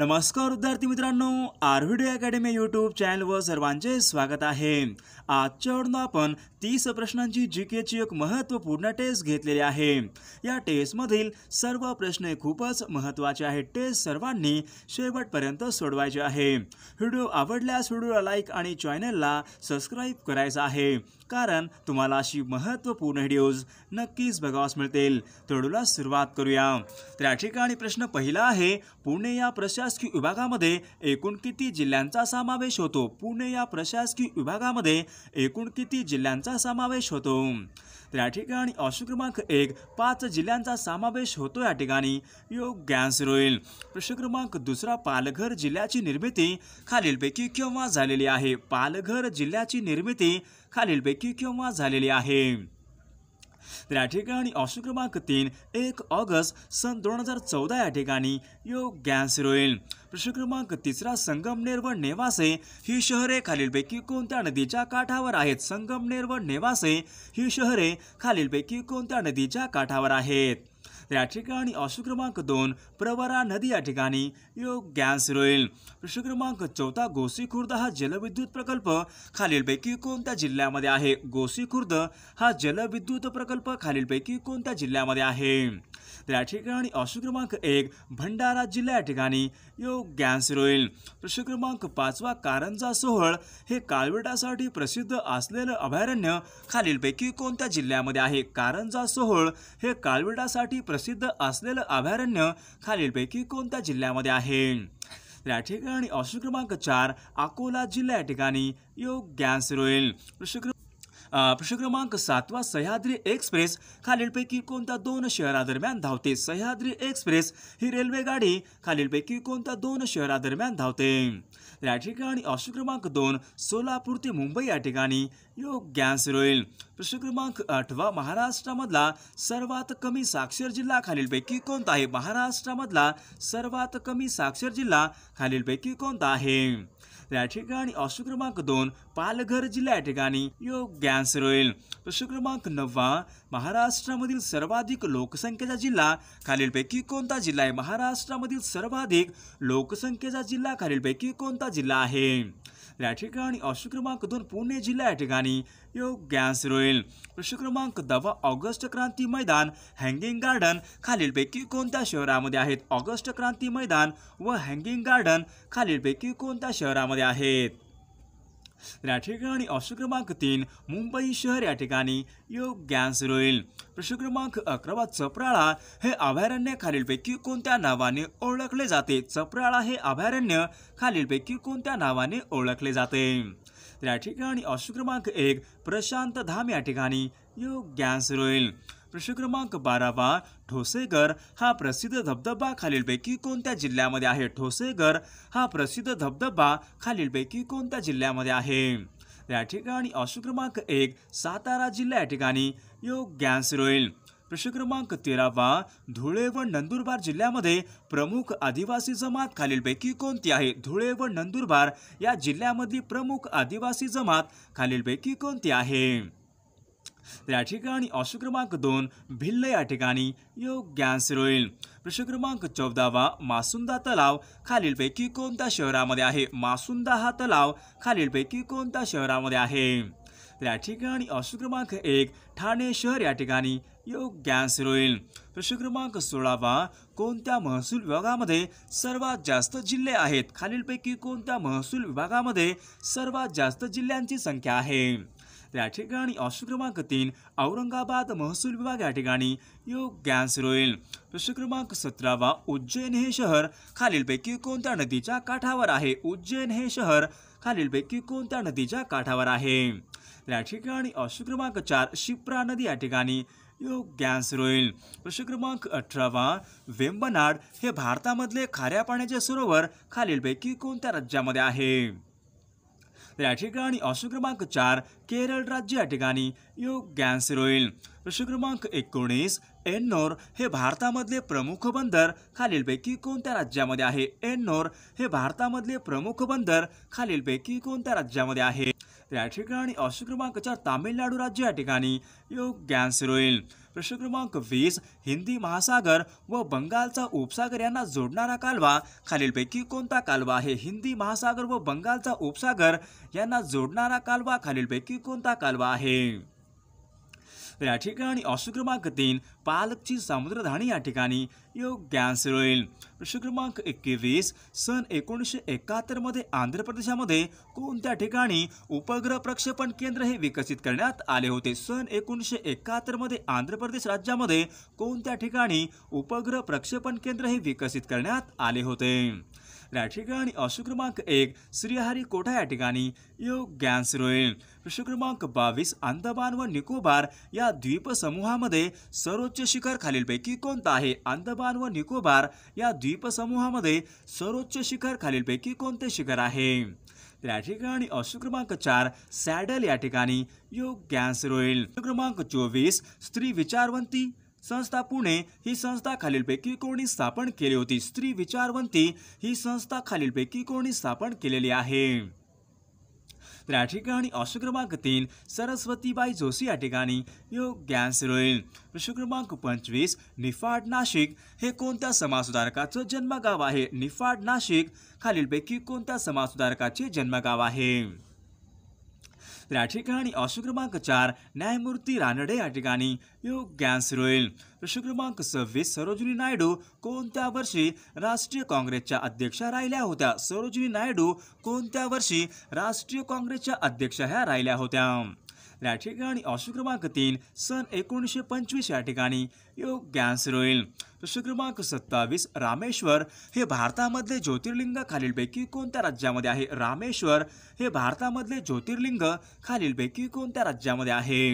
नमस्कार विद्यार्थी मित्रांनो आर आरव्हीडी अकॅडमी यूट्यूब चॅनलवर सर्वांचे स्वागत आहे आजच्या आपण तीस प्रश्नांची जी केची एक महत्त्वपूर्ण टेस्ट घेतलेली आहे या टेस्टमधील सर्व प्रश्न खूपच महत्त्वाचे आहेत टेस्ट सर्वांनी शेवटपर्यंत सोडवायचे आहे व्हिडिओ आवडल्यास व्हिडिओला लाईक आणि चॅनलला सबस्क्राईब करायचं आहे कारण तुम्हाला अशी महत्त्वपूर्ण व्हिडिओज नक्कीच बघावास मिळतील तोडूला सुरुवात करूया तर या ठिकाणी प्रश्न पहिला आहे पुणे या प्रशासकीय विभागामध्ये एकूण किती जिल्ह्यांचा समावेश होतो पुणे या प्रशासकीय विभागामध्ये एकूण किती जिल्ह्यांचा समावेश होतो तर या ठिकाणी ऑप्शन क्रमांक एक पाच जिल्ह्यांचा समावेश होतो या ठिकाणी योग्य आन्सर होईल प्रश्न क्रमांक दुसरा पालघर जिल्ह्याची निर्मिती खालीलपैकी केव्हा झालेली आहे पालघर जिल्ह्याची निर्मिती खालीलपैकी किंवा झालेली आहे तर या ठिकाणी ऑप्शन क्रमांक तीन एक ऑगस्ट सन दोन हजार चौदा या ठिकाणी योग्यांश होईल प्रश्न क्रमांक तिसरा संगमनेर व नेवासे ही शहरे खालीलपैकी कोणत्या नदीच्या काठावर आहेत संगमनेर व नेवासे ही शहरे खालीलपैकी कोणत्या नदीच्या काठावर आहेत त्या ठिकाणी अश्रू क्रमांक दोन प्रवरा नदी या ठिकाणी योग गॅस होईल प्रश्न क्रमांक चौथा गोसी खुर्द हा जलविद्युत प्रकल्प खालीलपैकी कोणत्या जिल्ह्यामध्ये आहे गोसी खुर्द हा जलविद्युत प्रकल्प खालीलपैकी कोणत्या जिल्ह्यामध्ये आहे त्या ठिकाणी अश्रू क्रमांक एक भंडारा जिल्हा या ठिकाणी योग गॅस रोईल प्रश्न क्रमांक पाचवा कारंजा सोहळ हे काळविटासाठी प्रसिद्ध असलेलं अभयारण्य खालीलपैकी कोणत्या जिल्ह्यामध्ये आहे कारंजा सोहळ हे काळविटासाठी प्रसिद्ध प्रसिद्ध असलेलं अभयारण्य खालीलपैकी कोणत्या जिल्ह्यामध्ये आहे या ठिकाणी ऑप्शन क्रमांक चार अकोला जिल्हा या ठिकाणी योग्यांस रोईल प्रश्न प्रश्न क्रमांक सातवा सह्याद्री एक्सप्रेस खालीलपैकी कोणत्या दोन शहरादरम्यान धावते सह्याद्री एक्सप्रेस ही रेल्वे गाडी खालीलपैकी कोणत्या दोन शहरादरम्यान धावते या ठिकाणी ऑप्शन क्रमांक दोन सोलापूर ते मुंबई या ठिकाणी योग्य गॅस रोईल प्रश्न क्रमांक आठवा महाराष्ट्रामधला सर्वात कमी साक्षर जिल्हा खालीलपैकी कोणता आहे महाराष्ट्रामधला सर्वात कमी साक्षर जिल्हा खालीलपैकी कोणता आहे त्या ठिकाणी अश्व क्रमांक दोन पालघर जिल्हा या ठिकाणी योग होईल प्रश्न क्रमांक नववा महाराष्ट्रामधील सर्वाधिक लोकसंख्येचा जिल्हा खालीलपैकी कोणता जिल्हा आहे महाराष्ट्रामधील सर्वाधिक लोकसंख्येचा जिल्हा खालीलपैकी कोणता जिल्हा आहे या ठिकाणी अशु क्रमांक दोन पुणे जिल्हा या ठिकाणी योग गॅस होईल प्रश्न क्रमांक दहा ऑगस्ट क्रांती मैदान हँगिंग गार्डन खालीलपैकी कोणत्या शहरामध्ये आहेत ऑगस्ट क्रांती मैदान व हँगिंग गार्डन खालीलपैकी कोणत्या शहरामध्ये आहेत तर या ठिकाणी क्रमांक तीन मुंबई शहर या ठिकाणी योग होईल प्रश्न क्रमांक अकरावा चपराळा हे अभयारण्य खालीलपैकी कोणत्या नावाने ओळखले जाते चपराळा हे अभयारण्य खालीलपैकी कोणत्या नावाने ओळखले जाते त्या या ठिकाणी अशुक्रमांक क्रमांक एक प्रशांत धाम या ठिकाणी योग गॅस रोईल प्रश्न क्रमांक बारावा ठोसेगर हा प्रसिद्ध धबधबा खालीलपैकी कोणत्या जिल्ह्यामध्ये आहे ठोसेघर हा प्रसिद्ध धबधबा खालीलपैकी कोणत्या जिल्ह्यामध्ये आहे या ठिकाणी ऑप्शन क्रमांक एक सातारा जिल्हा या ठिकाणी योग आन्सर होईल प्रश्न क्रमांक तेरावा धुळे व नंदुरबार जिल्ह्यामध्ये प्रमुख आदिवासी जमात खालीलपैकी कोणती आहे धुळे व नंदुरबार या जिल्ह्यामधली प्रमुख आदिवासी जमात खालीलपैकी कोणती आहे त्या ठिकाणी ऑप्शन क्रमांक दोन भिल्ल या ठिकाणी योग्य आन्सर होईल प्रश्न क्रमांक चौदावा मासुंदा तलाव खालीलपैकी कोणत्या शहरामध्ये आहे मासुंदा हा तलाव खालीलपैकी कोणत्या शहरामध्ये आहे त्या ठिकाणी ऑप्शन क्रमांक एक ठाणे शहर या ठिकाणी योग्य आन्सर होईल प्रश्न क्रमांक सोळावा कोणत्या महसूल विभागामध्ये सर्वात जास्त जिल्हे आहेत खालीलपैकी कोणत्या महसूल विभागामध्ये सर्वात जास्त जिल्ह्यांची संख्या आहे त्या ठिकाणी ऑप्शन क्रमांक तीन औरंगाबाद महसूल विभाग या ठिकाणी योग्य आन्सर होईल प्रश्न क्रमांक सतरावा उज्जैन हे शहर खालीलपैकी कोणत्या नदीच्या काठावर आहे उज्जैन हे शहर खालीलपैकी कोणत्या नदीच्या काठावर आहे या ठिकाणी ऑप्शन क्रमांक चार शिप्रा नदी या ठिकाणी योग्यांस रोईल होईल प्रश्न क्रमांक अठरावा वेंबनाड हे भारतामधले खाऱ्या पाण्याचे सरोवर खालीलपैकी कोणत्या राज्यामध्ये आहे तर या ठिकाणी ऑप्शन क्रमांक चार केरळ राज्य या ठिकाणी योग्य कॅन्सर होईल प्रश्न क्रमांक एकोणीस एन्नोर हे भारतामधले प्रमुख बंदर खालीलपैकी कोणत्या राज्यामध्ये आहे एन्नोर हे भारतामधले प्रमुख बंदर खालीलपैकी कोणत्या राज्यामध्ये आहे या ठिकाणी ऑप्शन क्रमांक तामिळनाडू राज्य या ठिकाणी योग्यांश होईल प्रश्न क्रमांक वीस हिंदी महासागर व बंगालचा उपसागर यांना जोडणारा कालवा खालीलपैकी कोणता कालवा आहे हिंदी महासागर व बंगालचा उपसागर यांना जोडणारा कालवा खालीलपैकी कोणता कालवा आहे तर या ठिकाणी अशुक्रमांक तीन पालकची समुद्रधाणी या ठिकाणी योग्य आन्सर होईल शुक्रमांक एकवीस सन एकोणीसशे एकाहत्तरमध्ये आंध्र प्रदेशामध्ये कोणत्या ठिकाणी उपग्रह प्रक्षेपण केंद्र हे विकसित करण्यात आले होते सन एकोणीसशे एकाहत्तरमध्ये आंध्र प्रदेश राज्यामध्ये कोणत्या ठिकाणी उपग्रह प्रक्षेपण केंद्र हे विकसित करण्यात आले होते या ठिकाणी अशोक क्रमांक एक कोठा या ठिकाणी योग गॅन्स रोईल प्रश्न क्रमांक बावीस अंदमान व निकोबार या द्वीपसमूहामध्ये सर्वोच्च शिखर खालीलपैकी कोणतं आहे अंदमान व निकोबार या द्वीपसमूहामध्ये सर्वोच्च शिखर खालीलपैकी कोणते शिखर आहे या ठिकाणी अशोक क्रमांक चार सॅडल या ठिकाणी योग गॅन्स रोईल क्रमांक चोवीस स्त्री विचारवंती संस्था पुणे ही संस्था खालीलपैकी कोणी स्थापन केली होती स्त्री विचारवंती ही संस्था खालीलपैकी कोणी स्थापन केलेली आहे तर या ठिकाणी ऑप्शन क्रमांक तीन सरस्वतीबाई जोशी या ठिकाणी योग्यांश रोईल प्रश्न क्रमांक पंचवीस निफाड नाशिक हे कोणत्या समाजसुधारकाचं जन्मगाव आहे निफाड नाशिक खालीलपैकी कोणत्या समाजसुधारकाचे जन्मगाव आहे त्या ठिकाणी अशोक क्रमांक चार न्यायमूर्ती रानडे या ठिकाणी योग आन्सर होईल प्रश्न क्रमांक सव्वीस सरोजिनी नायडू कोणत्या वर्षी राष्ट्रीय काँग्रेसच्या अध्यक्षा राहिल्या होत्या सरोजिनी नायडू कोणत्या वर्षी राष्ट्रीय काँग्रेसच्या अध्यक्षा ह्या राहिल्या होत्या या ठिकाणी ऑप्शन क्रमांक तीन सन एकोणीसशे पंचवीस या ठिकाणी योग गॅन्स होईल प्रश्न क्रमांक सत्तावीस रामेश्वर हे भारतामधले ज्योतिर्लिंग खालीलपैकी कोणत्या राज्यामध्ये आहे रामेश्वर हे भारतामधले ज्योतिर्लिंग खालीलपैकी कोणत्या राज्यामध्ये आहे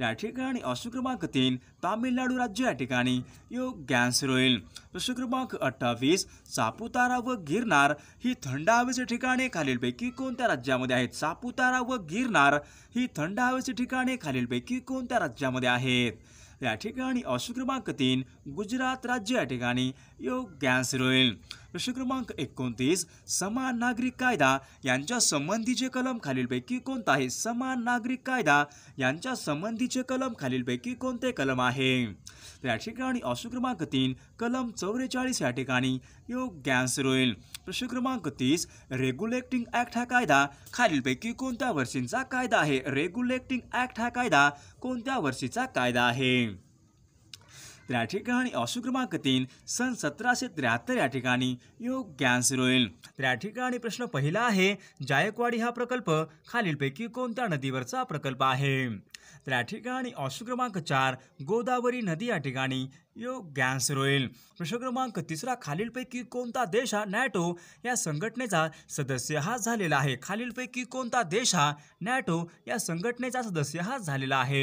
या ठिकाणी अशुक्रमांक तीन तामिळनाडू राज्य या ठिकाणी योग्यांश होईल प्रश्न अठ्ठावीस सापुतारा व गिरनार ही थंड हवेचे ठिकाणे खालीलपैकी कोणत्या राज्यामध्ये आहेत सापुतारा व गिरनार ही थंड हवेचे ठिकाणे खालीलपैकी कोणत्या राज्यामध्ये आहेत या ठिकाणी अशुक्रमांक तीन गुजरात राज्य या ठिकाणी योग्यांश रोईल प्रश्न क्रमांक एकोणतीस समान नागरिक कायदा यांच्या संबंधीचे कलम खालीलपैकी कोणता आहे समान नागरिक कायदा यांच्या संबंधीचे कलम खालीलपैकी कोणते कलम आहे या ठिकाणी ऑप्शन क्रमांक तीन कलम चौवेचाळीस या ठिकाणी योग्य आन्सर होईल प्रश्न क्रमांक तीस रेग्युलेटिंग ऍक्ट हा कायदा खालीलपैकी कोणत्या वर्षींचा कायदा आहे रेग्युलेटिंग ऍक्ट हा कायदा कोणत्या वर्षीचा कायदा आहे त्या ठिकाणी तीन सन सतराशे त्र्याहत्तर या ठिकाणी योग सुरू होईल त्या ठिकाणी प्रश्न पहिला आहे जायकवाडी हा प्रकल्प खालीलपैकी कोणत्या नदीवरचा प्रकल्प आहे त्या ठिकाणी ऑप्शन क्रमांक चार गोदावरी नदी या ठिकाणी योग्यांस होईल प्रश्न क्रमांक तिसरा खालीलपैकी कोणता देश हा नॅटो या संघटनेचा सदस्य हा झालेला आहे खालीलपैकी कोणता देश हा नॅटो या संघटनेचा सदस्य हा झालेला आहे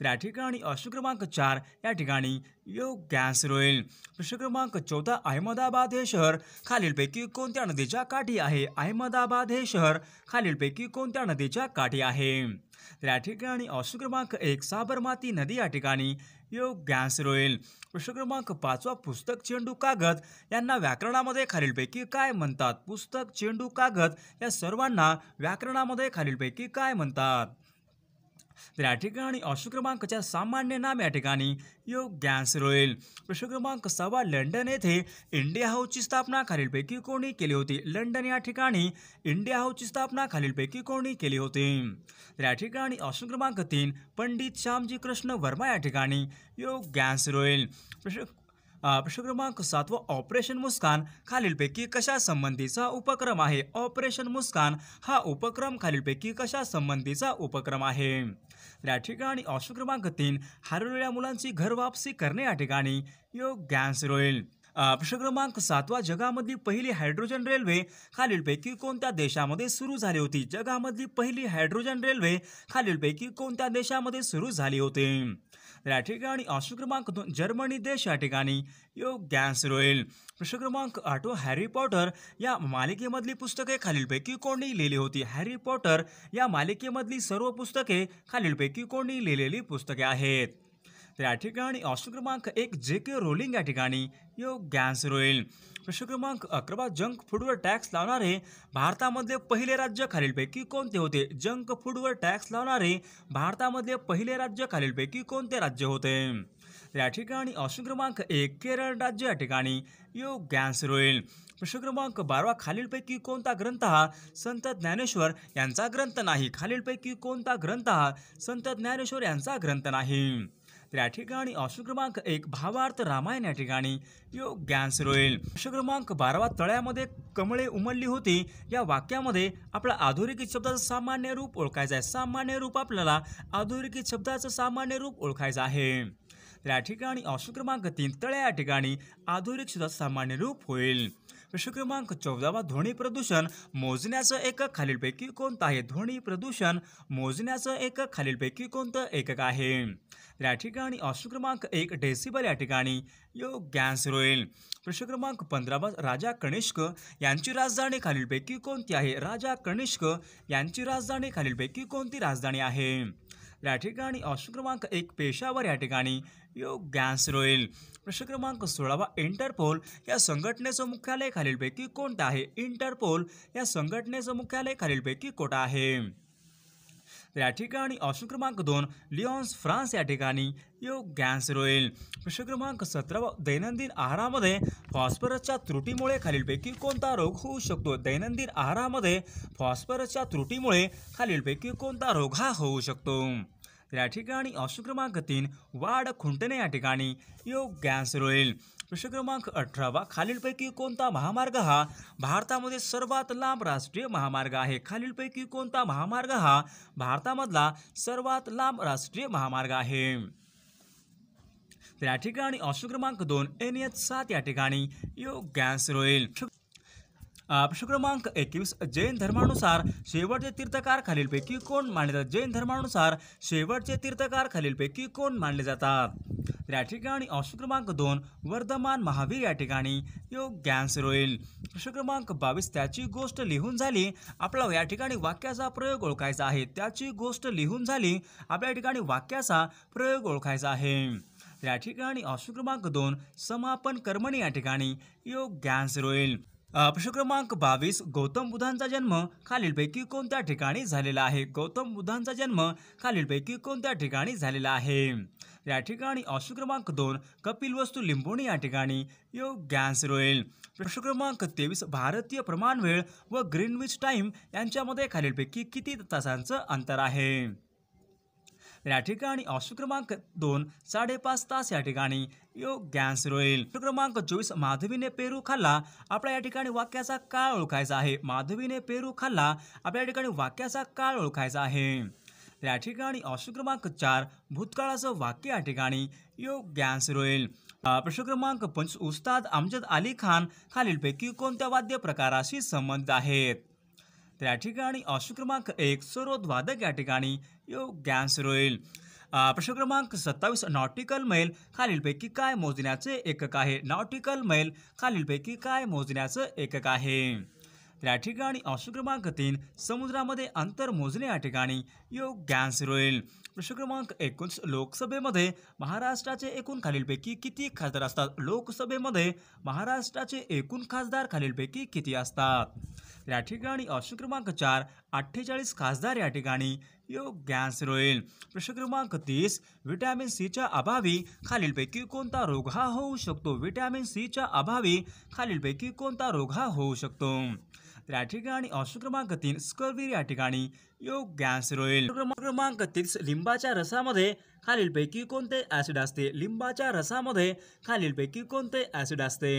त्या ठिकाणी ऑप्शन क्रमांक चार या ठिकाणी योग्यांश होईल प्रश्न क्रमांक चौदा अहमदाबाद हे शहर खालीलपैकी कोणत्या नदीच्या काठी आहे अहमदाबाद हे शहर खालीलपैकी कोणत्या नदीच्या काठी आहे त्या या ठिकाणी अशुक्रमांक क्रमांक एक साबरमाती नदी या ठिकाणी योग गॅस रोईल पाचवा पुस्तक चेंडू कागद यांना व्याकरणामध्ये खालीलपैकी काय म्हणतात पुस्तक चेंडू कागद या सर्वांना व्याकरणामध्ये खालीलपैकी काय म्हणतात तर या ठिकाणी क्रमांकच्या सामान्य नाम या ठिकाणी योग रोईल प्रश्न क्रमांक सव्वा लंडन येथे इंडिया हाऊसची स्थापना खालीलपैकी कोणी केली होती लंडन या ठिकाणी इंडिया हाऊसची स्थापना खालीलपैकी कोणी केली होती तर या ठिकाणी ऑप्शन क्रमांक तीन पंडित श्यामजी कृष्ण वर्मा या ठिकाणी योग रोईल प्रश्न सात सातवा ऑपरेशन मुस्कान खालीलपैकी कशा संबंधीचा उपक्रम आहे ऑपरेशन मुस्कान हा उपक्रम खालीलपैकी कशा संबंधीचा उपक्रम आहे या ठिकाणी ऑप्शन क्रमांक तीन हरवलेल्या मुलांची वापसी करणे या ठिकाणी योग रोईल प्रश्न क्रमांक सातवा जगामधली पहिली हायड्रोजन रेल्वे खालीलपैकी कोणत्या देशामध्ये सुरू झाली होती जगामधली पहिली हायड्रोजन रेल्वे खालीलपैकी कोणत्या देशामध्ये सुरू झाली होती या ठिकाणी ऑप्शन क्रमांक दोन जर्मनी देश या ठिकाणी योग आन्सर होईल प्रश्न क्रमांक आठ हॅरी पॉटर या मालिकेमधली पुस्तके खालीलपैकी कोणी लिहिली होती हॅरी पॉटर या मालिकेमधली सर्व पुस्तके खालीलपैकी कोणी लिहिलेली पुस्तके आहेत त्या या ठिकाणी ऑप्शन क्रमांक एक जे के रोलिंग या ठिकाणी योग्य गॅन्स होईल प्रश्न क्रमांक अकरा जंक फूडवर टॅक्स लावणारे भारतामध्ये पहिले राज्य खालीलपैकी कोणते होते जंक फूडवर टॅक्स लावणारे भारतामध्ये पहिले राज्य खालीलपैकी कोणते राज्य होते या ठिकाणी ऑप्शन क्रमांक एक केरळ राज्य या ठिकाणी योग्य गॅन्स होईल प्रश्न क्रमांक बारावा खालीलपैकी कोणता ग्रंथ हा संत ज्ञानेश्वर यांचा ग्रंथ नाही खालीलपैकी कोणता ग्रंथ हा संत ज्ञानेश्वर यांचा ग्रंथ नाही त्या ठिकाणी अश्वक्रमांक एक भावार्थ रामायण या ठिकाणी योग्य आन्सर होईल अश्वक्रमांक बारावा तळ्यामध्ये कमळे उमलली होती या वाक्यामध्ये आपला आधुनिक शब्दाचं सामान्य रूप ओळखायचं आहे सामान्य रूप आपल्याला आधुनिक शब्दाचं सामान्य रूप ओळखायचं आहे त्या ठिकाणी अश्वक्रमांक क्रमांक तीन तळ्या या ठिकाणी आधुनिक शब्दाचं सामान्य रूप होईल प्रश्न क्रमांक चौदावा ध्वनी प्रदूषण मोजण्याचं एकक खालीलपैकी कोणतं आहे ध्वनी प्रदूषण मोजण्याचं एकक खालीलपैकी कोणतं एकक आहे या ठिकाणी ऑप्शन क्रमांक एक डेसिबल या ठिकाणी योग गॅस होईल प्रश्न क्रमांक पंधरावा राजा कनिष्क यांची राजधानी खालीलपैकी कोणती आहे राजा कनिष्क यांची राजधानी खालीलपैकी कोणती राजधानी आहे या ठिकाणी ऑप्शन क्रमांक एक पेशावर या ठिकाणी योग रोईल प्रश्न क्रमांक सोळावा इंटरपोल या संघटनेचं मुख्यालय खालीलपैकी कोणतं आहे इंटरपोल या संघटनेचं मुख्यालय खालीलपैकी कोठं आहे या ठिकाणी ऑप्शन क्रमांक दोन लिओन्स फ्रान्स या ठिकाणी गॅस रोईल प्रश्न क्रमांक सतरावा दैनंदिन आहारामध्ये फॉस्फरसच्या त्रुटीमुळे खालीलपैकी कोणता रोग होऊ शकतो दैनंदिन आहारामध्ये फॉस्फरसच्या त्रुटीमुळे खालीलपैकी कोणता रोग हा होऊ शकतो तर या ठिकाणी ऑप्शन क्रमांक तीन वाढ खुंटणे या ठिकाणी योग गॅस रोईल प्रश्न क्रमांक अठरावा खालीलपैकी कोणता महामार्ग हा भारतामध्ये सर्वात लांब राष्ट्रीय महामार्ग आहे खालीलपैकी कोणता महामार्ग हा भारतामधला सर्वात लांब राष्ट्रीय महामार्ग आहे तर या ठिकाणी ऑप्शन क्रमांक दोन एन एच सात या ठिकाणी योग गॅस रोईल प्रश्न क्रमांक एकवीस जैन धर्मानुसार शेवटचे तीर्थकार खालीलपैकी कोण मानले जातात जैन धर्मानुसार शेवटचे तीर्थकार खालीलपैकी कोण मानले जातात या ठिकाणी ऑप्शन क्रमांक दोन वर्धमान महावीर या ठिकाणी गॅन्स रोईल प्रश्न क्रमांक बावीस त्याची गोष्ट लिहून झाली आपला या ठिकाणी वाक्याचा प्रयोग ओळखायचा आहे त्याची गोष्ट लिहून झाली आपल्या ठिकाणी वाक्याचा प्रयोग ओळखायचा आहे या ठिकाणी ऑप्शन क्रमांक दोन समापन कर्मणी या ठिकाणी गॅन्स रोईल प्रश्न क्रमांक बावीस गौतम बुद्धांचा जन्म खालीलपैकी कोणत्या ठिकाणी झालेला आहे गौतम बुद्धांचा जन्म खालीलपैकी कोणत्या ठिकाणी झालेला आहे या ठिकाणी ऑप्शन क्रमांक दोन कपिल वस्तू लिंबोणी या ठिकाणी योग आन्सर होईल प्रश्न क्रमांक तेवीस भारतीय प्रमाण वेळ व ग्रीनविच टाईम यांच्यामध्ये खालीलपैकी किती तासांचं अंतर आहे या ठिकाणी ऑप्शन क्रमांक दोन साडेपाच तास या ठिकाणी योग आन्सर होईल क्रमांक चोवीस माधवीने पेरू खाल्ला आपल्या या ठिकाणी वाक्याचा काळ ओळखायचा आहे माधवीने पेरू खाल्ला आपल्या या ठिकाणी वाक्याचा काळ ओळखायचा आहे या ठिकाणी ऑप्शन क्रमांक चार भूतकाळाचं वाक्य या ठिकाणी योग आन्सर होईल प्रश्न क्रमांक पंच उस्ताद अमजद अली खान खालीलपैकी कोणत्या वाद्य प्रकाराशी संबंध आहेत त्या ठिकाणी अश्व क्रमांक एक वादक या ठिकाणी आन्सर होईल प्रश्न क्रमांक सत्तावीस नॉटिकल मैल खालीलपैकी काय मोजण्याचे एकक आहे नॉटिकल मैल खालीलपैकी काय मोजण्याचं एकक आहे त्या ठिकाणी अश्व क्रमांक तीन समुद्रामध्ये अंतर मोजणे या ठिकाणी योग होईल प्रश्न क्रमांक एकोणीस लोकसभेमध्ये महाराष्ट्राचे एकूण खालीलपैकी किती खासदार असतात लोकसभेमध्ये महाराष्ट्राचे एकूण खासदार खालीलपैकी किती असतात या ठिकाणी ऑप्शन क्रमांक चार अठ्ठेचाळीस खासदार या ठिकाणी योग गॅस रोईल प्रश्न क्रमांक तीस व्हिटॅमिन सीच्या अभावी खालीलपैकी कोणता रोग हा होऊ शकतो व्हिटॅमिन सीच्या अभावी खालीलपैकी कोणता रोग हा होऊ शकतो तर या ठिकाणी ऑप्शन क्रमांक तीन स्कर्वीर या ठिकाणी योग रोईल रोईल क्रमांक तीस लिंबाच्या रसामध्ये खालीलपैकी कोणते ॲसिड असते लिंबाच्या रसामध्ये खालीलपैकी कोणते ॲसिड असते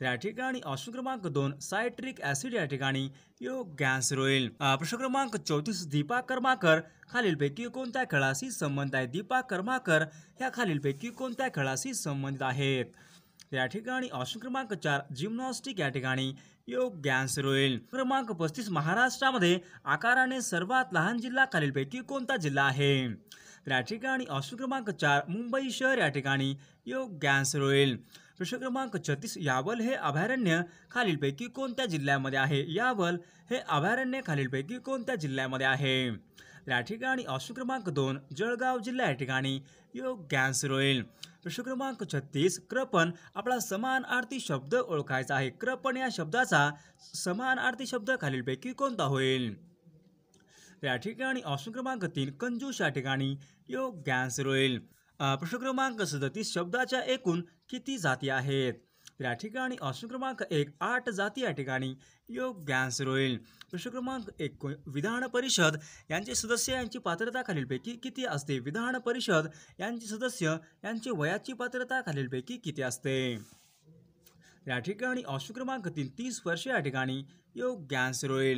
त्या ठिकाणी ऑप्शन क्रमांक दोन सायट्रिक ऍसिड या ठिकाणी योग्य गॅस रोईल प्रश्न क्रमांक चौतीस दीपा कर्माकर खालीलपैकी कोणत्या खेळाशी संबंधित आहे दीपा कर्माकर ह्या खालीलपैकी कोणत्या खेळाशी संबंधित आहेत या ठिकाणी ऑप्शन क्रमांक चार जिम्नॉस्टिक या ठिकाणी योग गॅन्स होईल क्रमांक पस्तीस महाराष्ट्रामध्ये आकाराने सर्वात लहान जिल्हा खालीलपैकी कोणता जिल्हा आहे या ठिकाणी ऑप्शन क्रमांक चार मुंबई शहर या ठिकाणी योग गॅन्स होईल प्रश्न क्रमांक छत्तीस यावल हे अभयारण्य खालीलपैकी कोणत्या जिल्ह्यामध्ये आहे यावल हे अभयारण्य खालीलपैकी कोणत्या जिल्ह्यामध्ये आहे या ठिकाणी ऑप्शन क्रमांक दोन जळगाव जिल्हा या ठिकाणी योग गॅन्स रोईल प्रश्न क्रमांक छत्तीस क्रपण आपला समान आरती शब्द ओळखायचा आहे क्रपण या शब्दाचा समान आरती शब्द खालीलपैकी कोणता होईल या ठिकाणी ऑप्शन क्रमांक तीन कंजूस या ठिकाणी योग आन्सर होईल प्रश्न क्रमांक सदतीस शब्दाच्या एकूण किती जाती आहेत या ठिकाणी ऑप्शन क्रमांक एक आठ जाती या ठिकाणी योग आन्सर होईल प्रश्न क्रमांक एक विधान परिषद यांचे सदस्य यांची पात्रता खालीलपैकी किती असते विधान परिषद यांचे सदस्य यांची वयाची पात्रता खालीलपैकी किती असते या ठिकाणी ऑप्शन क्रमांक तीन तीस वर्षे या ठिकाणी योग आन्सर होईल